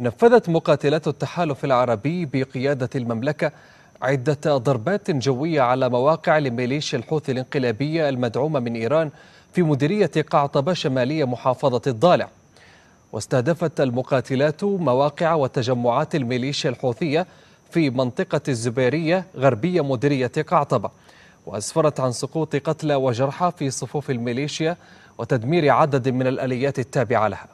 نفذت مقاتلات التحالف العربي بقيادة المملكة عدة ضربات جوية على مواقع لميليشيا الحوثي الانقلابية المدعومة من إيران في مديرية قعطبة شمالية محافظة الضالع واستهدفت المقاتلات مواقع وتجمعات الميليشيا الحوثية في منطقة الزبيرية غربية مديرية قعطبة وأسفرت عن سقوط قتلى وجرحى في صفوف الميليشيا وتدمير عدد من الآليات التابعة لها